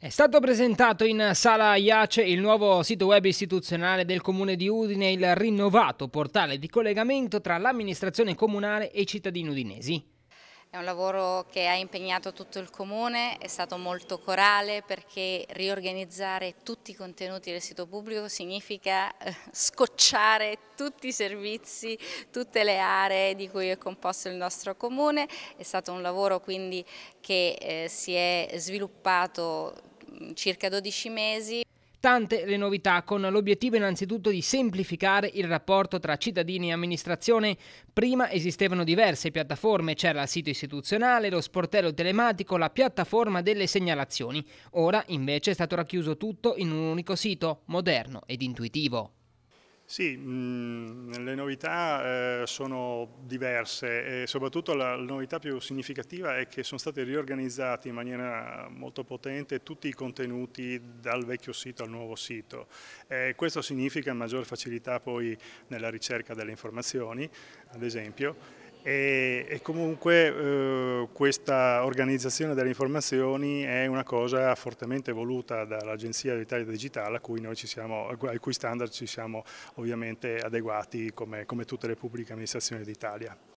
È stato presentato in sala IACE il nuovo sito web istituzionale del Comune di Udine il rinnovato portale di collegamento tra l'amministrazione comunale e i cittadini udinesi. È un lavoro che ha impegnato tutto il Comune, è stato molto corale perché riorganizzare tutti i contenuti del sito pubblico significa eh, scocciare tutti i servizi, tutte le aree di cui è composto il nostro Comune. È stato un lavoro quindi che eh, si è sviluppato circa 12 mesi. Tante le novità, con l'obiettivo innanzitutto di semplificare il rapporto tra cittadini e amministrazione. Prima esistevano diverse piattaforme, c'era il sito istituzionale, lo sportello telematico, la piattaforma delle segnalazioni. Ora invece è stato racchiuso tutto in un unico sito, moderno ed intuitivo. Sì, mm, le novità eh, sono diverse e soprattutto la, novità più significativa è che sono stati riorganizzati in maniera molto potente tutti i contenuti dal vecchio sito al nuovo sito. Eh, questo significa maggiore facilità poi nella ricerca delle informazioni, ad esempio, e, e comunque eh, questa organizzazione delle informazioni è una cosa fortemente voluta dall'Agenzia dell'Italia Digitale a cui, siamo, ai cui standard ci siamo ovviamente adeguati come, come tutte le pubbliche amministrazioni d'Italia.